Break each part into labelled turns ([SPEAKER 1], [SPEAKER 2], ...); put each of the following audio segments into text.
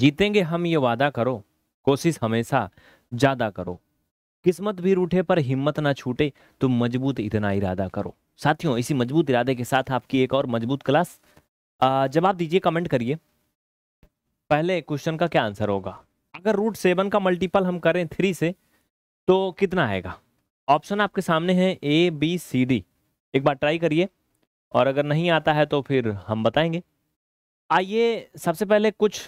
[SPEAKER 1] जीतेंगे हम ये वादा करो कोशिश हमेशा ज़्यादा करो किस्मत भी रूठे पर हिम्मत ना छूटे तो मजबूत इतना इरादा करो साथियों इसी मजबूत इरादे के साथ आपकी एक और मजबूत क्लास जवाब दीजिए कमेंट करिए पहले क्वेश्चन का क्या आंसर होगा अगर रूट सेवन का मल्टीपल हम करें थ्री से तो कितना आएगा ऑप्शन आपके सामने है ए बी सी डी एक बार ट्राई करिए और अगर नहीं आता है तो फिर हम बताएंगे आइए सबसे पहले कुछ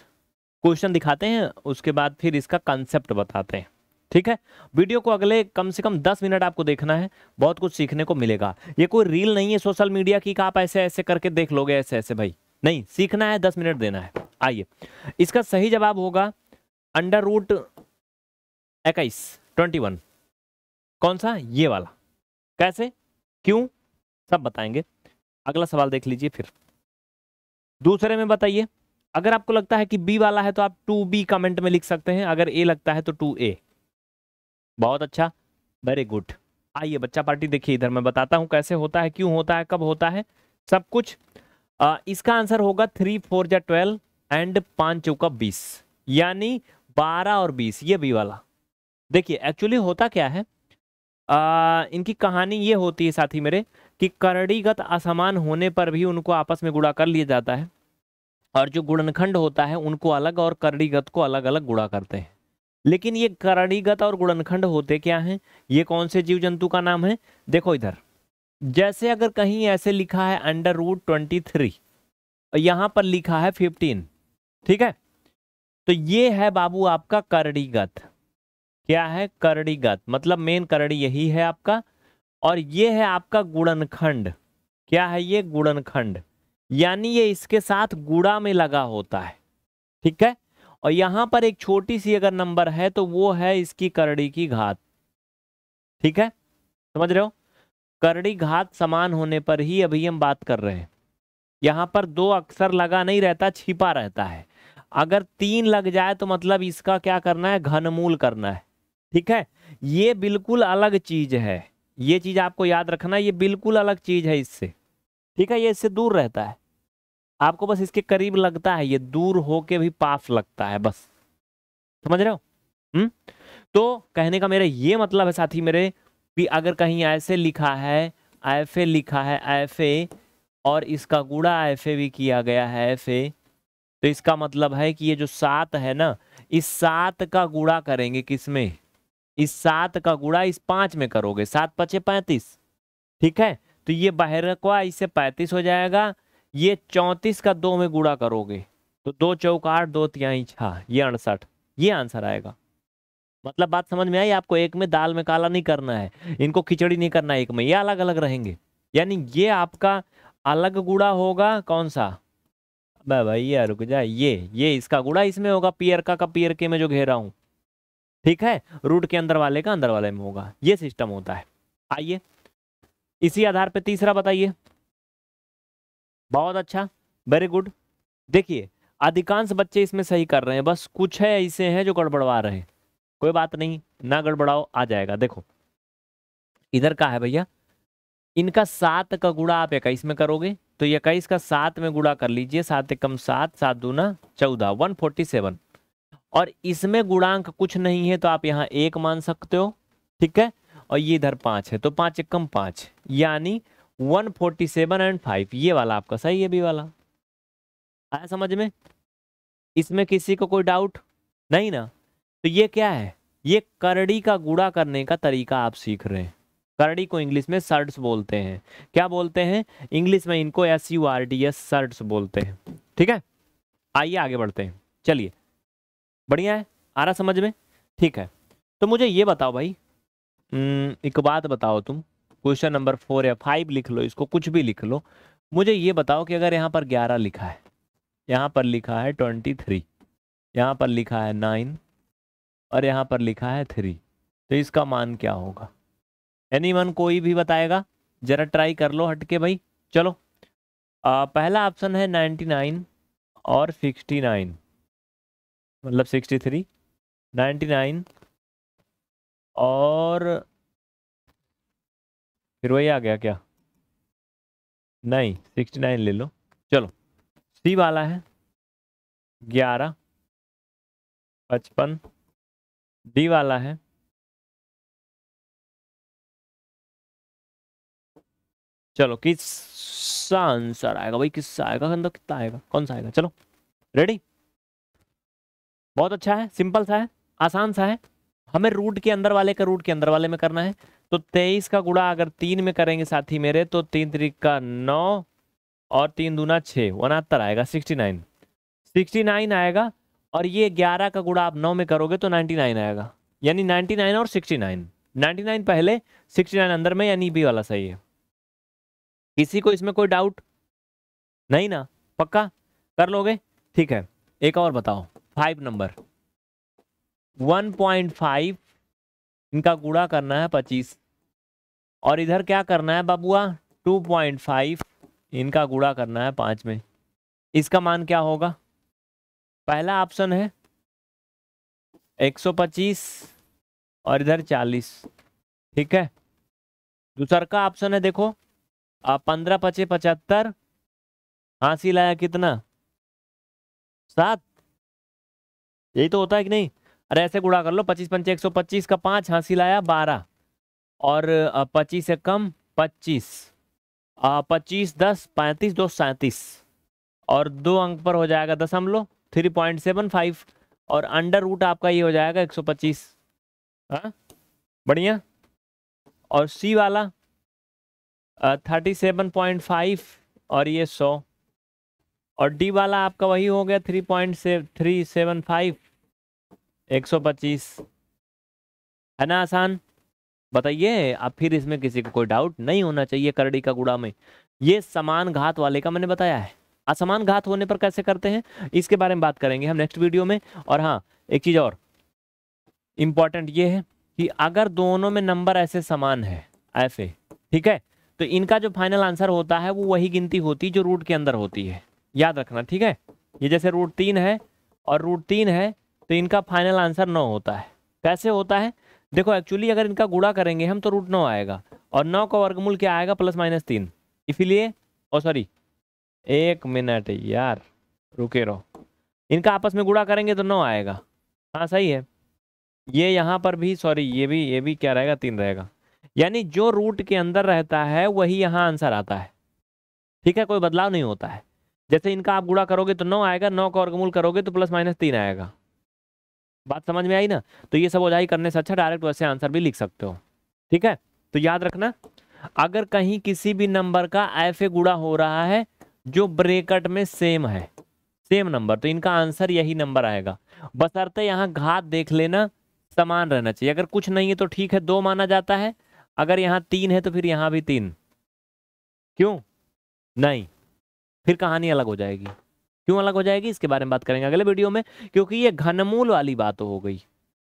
[SPEAKER 1] क्वेश्चन दिखाते हैं उसके बाद फिर इसका कंसेप्ट बताते हैं ठीक है वीडियो को अगले कम से कम दस मिनट आपको देखना है बहुत कुछ सीखने को मिलेगा ये कोई रील नहीं है सोशल मीडिया की आप ऐसे ऐसे करके देख लोगे ऐसे ऐसे भाई नहीं सीखना है दस मिनट देना है आइए इसका सही जवाब होगा अंडर रूट इक्कीस ट्वेंटी वन कौन सा ये वाला कैसे क्यों सब बताएंगे अगला सवाल देख लीजिए फिर दूसरे में बताइए अगर आपको लगता है कि बी वाला है तो आप टू बी कमेंट में लिख सकते हैं अगर ए लगता है तो टू ए बहुत अच्छा वेरी गुड आइए बच्चा पार्टी देखिए इधर मैं बताता हूँ कैसे होता है क्यों होता है कब होता है सब कुछ आ, इसका आंसर होगा थ्री फोर या ट्वेल्व एंड पाँच चौका बीस यानी बारह और बीस ये बी वाला देखिए एक्चुअली होता क्या है आ, इनकी कहानी ये होती है साथी मेरे कि करड़ीगत असमान होने पर भी उनको आपस में गुड़ा कर लिया जाता है और जो गुणनखंड होता है उनको अलग और करणीगत को अलग अलग गुणा करते हैं लेकिन ये करणीगत और गुणनखंड होते क्या हैं ये कौन से जीव जंतु का नाम है देखो इधर जैसे अगर कहीं ऐसे लिखा है अंडर रूट ट्वेंटी थ्री यहां पर लिखा है फिफ्टीन ठीक है तो ये है बाबू आपका करड़ीगत क्या है करड़ीगत मतलब मेन करड़ी यही है आपका और ये है आपका गुणनखंड क्या है ये गुणनखंड यानी ये इसके साथ गुड़ा में लगा होता है ठीक है और यहाँ पर एक छोटी सी अगर नंबर है तो वो है इसकी करड़ी की घात ठीक है समझ रहे हो करड़ी घात समान होने पर ही अभी हम बात कर रहे हैं यहां पर दो अक्षर लगा नहीं रहता छिपा रहता है अगर तीन लग जाए तो मतलब इसका क्या करना है घनमूल करना है ठीक है ये बिल्कुल अलग चीज है ये चीज आपको याद रखना ये बिल्कुल अलग चीज है इससे ठीक है ये इससे दूर रहता है आपको बस इसके करीब लगता है ये दूर होके भी पास लगता है बस समझ रहे हो हम्म तो कहने का मेरा ये मतलब है साथी मेरे कि अगर कहीं ऐसे लिखा है एफ लिखा है एफ और इसका गुड़ा एफ भी किया गया है एफ तो इसका मतलब है कि ये जो सात है ना इस सात का गुड़ा करेंगे किसमें इस सात का गुड़ा इस पांच में करोगे सात पचे पैंतीस ठीक है तो ये बाहर इससे पैंतीस हो जाएगा ये चौंतीस का दो में गुड़ा करोगे तो दो चौक आठ दो तिहाई छः ये अड़सठ ये आंसर आएगा मतलब बात समझ में आई आपको एक में दाल में काला नहीं करना है इनको खिचड़ी नहीं करना है एक में ये अलग अलग रहेंगे यानी ये आपका अलग गुड़ा होगा कौन सा भाई ये रुक जा ये ये इसका गुड़ा इसमें होगा पियर का का पियर के में जो घेरा हूँ ठीक है रूट के अंदर वाले का अंदर वाले में होगा ये सिस्टम होता है आइए इसी आधार पर तीसरा बताइए बहुत अच्छा वेरी गुड देखिए अधिकांश बच्चे इसमें सही कर रहे हैं बस कुछ है ऐसे हैं जो गड़बड़वा रहे हैं कोई बात नहीं ना गड़बड़ाओ आ जाएगा देखो इधर का है भैया इनका सात का गुड़ा आप इक्कीस में करोगे तो इक्कीस का सात में गुड़ा कर लीजिए सात एकम सात सात दूना चौदह वन फोर्टी सेवन और इसमें गुणांक कुछ नहीं है तो आप यहाँ एक मान सकते हो ठीक है और ये इधर पाँच है तो पाँच कम पाँच यानी one forty seven and five ये वाला आपका सही है बी वाला आया समझ में इसमें किसी को कोई डाउट नहीं ना तो ये क्या है ये करड़ी का गुड़ा करने का तरीका आप सीख रहे हैं करड़ी को इंग्लिश में सर्ट्स बोलते हैं क्या बोलते हैं इंग्लिश में इनको S U R D S surds बोलते हैं ठीक है आइए आगे बढ़ते हैं चलिए बढ़िया है आ रहा समझ में ठीक है तो मुझे ये बताओ भाई हम्म, एक बात बताओ तुम क्वेश्चन नंबर फोर या फाइव लिख लो इसको कुछ भी लिख लो मुझे ये बताओ कि अगर यहाँ पर ग्यारह लिखा है यहाँ पर लिखा है ट्वेंटी थ्री यहाँ पर लिखा है नाइन और यहाँ पर लिखा है थ्री तो इसका मान क्या होगा एनी कोई भी बताएगा ज़रा ट्राई कर लो हटके भाई चलो आ, पहला ऑप्शन है नाइन्टी नाइन और सिक्सटी नाइन मतलब सिक्सटी थ्री नाइन्टी नाइन और फिर वही आ गया क्या नहीं सिक्सटी नाइन ले लो चलो सी वाला है ग्यारह पचपन डी वाला है चलो किसका आंसर आएगा भाई किस आएगा अंदर मतलब कितना आएगा कौन सा आएगा चलो रेडी बहुत अच्छा है सिंपल सा है आसान सा है हमें रूट के अंदर वाले का रूट के अंदर वाले में करना है तो तेईस का गुड़ा अगर तीन में करेंगे साथी मेरे तो तीन तरीक का नौ और तीन दूना छः उनहत्तर आएगा सिक्सटी नाइन सिक्सटी नाइन आएगा और ये ग्यारह का गुड़ा आप नौ में करोगे तो नाइन्टी नाइन आएगा यानी नाइन्टी नाइन और सिक्सटी नाइन नाइन्टी नाइन पहले सिक्सटी नाइन अंदर में यानी बी वाला सही है किसी को इसमें कोई डाउट नहीं ना पक्का कर लोगे ठीक है एक और बताओ फाइव नंबर 1.5 इनका गुड़ा करना है 25 और इधर क्या करना है बबुआ 2.5 इनका गुड़ा करना है पाँच में इसका मान क्या होगा पहला ऑप्शन है 125 और इधर 40 ठीक है दूसरा का ऑप्शन है देखो पंद्रह पचे पचहत्तर हाँसी लाया कितना सात यही तो होता है कि नहीं अरे ऐसे गुड़ा कर लो पच्चीस पंच एक सौ पच्चीस का पाँच हाँसी लाया बारह और पच्चीस से कम पच्चीस पच्चीस दस पैंतीस दो सैंतीस और दो अंक पर हो जाएगा दस हम लो थ्री पॉइंट सेवन फाइव और अंडर रूट आपका ये हो जाएगा एक सौ पच्चीस हाँ बढ़िया और सी वाला थर्टी सेवन पॉइंट फाइव और ये सौ और डी वाला आपका वही हो गया थ्री पॉइंट से थ्री सेवन फाइव एक सौ पच्चीस है ना आसान बताइए अब फिर इसमें किसी को कोई डाउट नहीं होना चाहिए करड़ी का गुड़ा में ये समान घात वाले का मैंने बताया है असमान घात होने पर कैसे करते हैं इसके बारे में बात करेंगे हम नेक्स्ट वीडियो में और हाँ एक चीज़ और इम्पॉर्टेंट ये है कि अगर दोनों में नंबर ऐसे समान है ऐसे ठीक है तो इनका जो फाइनल आंसर होता है वो वही गिनती होती जो रूट के अंदर होती है याद रखना ठीक है ये जैसे रूट तीन है और रूट तीन है तो इनका फाइनल आंसर नौ होता है कैसे होता है देखो एक्चुअली अगर इनका गुड़ा करेंगे हम तो रूट नौ आएगा और नौ का वर्गमूल क्या आएगा प्लस माइनस तीन इसीलिए ओ oh, सॉरी एक मिनट यार रुके रहो इनका आपस में गुड़ा करेंगे तो नौ आएगा हाँ सही है ये यहाँ पर भी सॉरी ये भी ये भी क्या रहेगा तीन रहेगा यानी जो रूट के अंदर रहता है वही यहाँ आंसर आता है ठीक है कोई बदलाव नहीं होता है जैसे इनका आप गुड़ा करोगे तो नौ आएगा नौ का वर्गमूल करोगे तो प्लस माइनस तीन आएगा बात समझ में आई ना तो ये सब ओझाई करने से अच्छा डायरेक्ट वैसे आंसर भी लिख सकते हो ठीक है तो याद रखना अगर कहीं किसी भी नंबर का एफ ए गुड़ा हो रहा है जो ब्रेकट में सेम है सेम नंबर तो इनका आंसर यही नंबर आएगा बसरते यहाँ घात देख लेना समान रहना चाहिए अगर कुछ नहीं है तो ठीक है दो माना जाता है अगर यहाँ तीन है तो फिर यहाँ भी तीन क्यों नहीं फिर कहानी अलग हो जाएगी क्यों अलग हो जाएगी इसके बारे में बात करेंगे अगले वीडियो में क्योंकि ये घनमूल वाली बात हो गई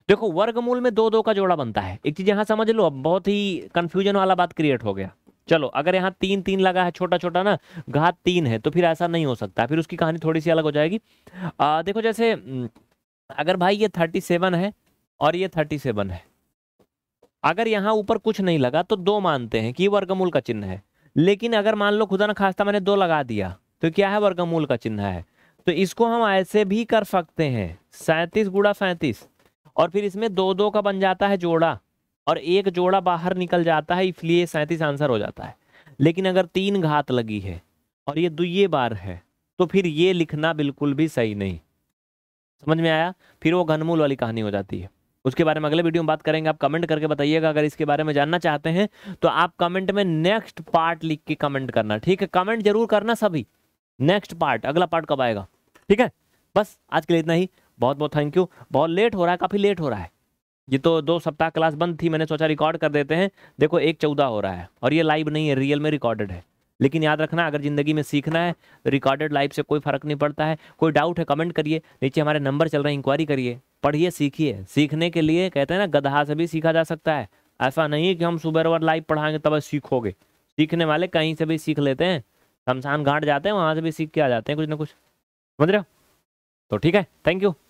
[SPEAKER 1] देखो वर्गमूल में दो दो का जोड़ा बनता है एक चीज यहाँ समझ लो अब बहुत ही कंफ्यूजन वाला बात क्रिएट हो गया चलो अगर यहाँ तीन तीन लगा है छोटा छोटा ना घात तीन है तो फिर ऐसा नहीं हो सकता फिर उसकी कहानी थोड़ी सी अलग हो जाएगी आ, देखो जैसे अगर भाई ये थर्टी सेवन है और ये थर्टी सेवन है अगर यहाँ ऊपर कुछ नहीं लगा तो दो मानते हैं कि वर्गमूल का चिन्ह है लेकिन अगर मान लो खुदा ना खास्ता मैंने दो लगा दिया तो क्या है वर्गमूल का चिन्ह है तो इसको हम ऐसे भी कर सकते हैं सैंतीस गुड़ा सैंतीस और फिर इसमें दो दो का बन जाता है जोड़ा और एक जोड़ा बाहर निकल जाता है इसलिए सैंतीस आंसर हो जाता है लेकिन अगर तीन घात लगी है और ये दुये बार है तो फिर ये लिखना बिल्कुल भी सही नहीं समझ में आया फिर वो घनमूल वाली कहानी हो जाती है उसके बारे में अगले वीडियो में बात करेंगे आप कमेंट करके बताइएगा अगर इसके बारे में जानना चाहते हैं तो आप कमेंट में नेक्स्ट पार्ट लिख के कमेंट करना ठीक है कमेंट जरूर करना सभी नेक्स्ट पार्ट अगला पार्ट कब आएगा ठीक है बस आज के लिए इतना ही बहुत बहुत थैंक यू बहुत लेट हो रहा है काफ़ी लेट हो रहा है ये तो दो सप्ताह क्लास बंद थी मैंने सोचा रिकॉर्ड कर देते हैं देखो एक चौदह हो रहा है और ये लाइव नहीं है रियल में रिकॉर्डेड है लेकिन याद रखना अगर ज़िंदगी में सीखना है तो रिकॉर्डेड लाइव से कोई फ़र्क नहीं पड़ता है कोई डाउट है कमेंट करिए नीचे हमारे नंबर चल रहे हैं इंक्वायरी करिए पढ़िए सीखिए सीखने के लिए कहते हैं ना गदहा से भी सीखा जा सकता है ऐसा नहीं है कि हम सुबह लाइव पढ़ाएंगे तब सीखोगे सीखने वाले कहीं से भी सीख लेते हैं शमशान घाट जाते हैं वहाँ से भी सीख के आ जाते हैं कुछ ना कुछ समझ रहे हो तो ठीक है थैंक यू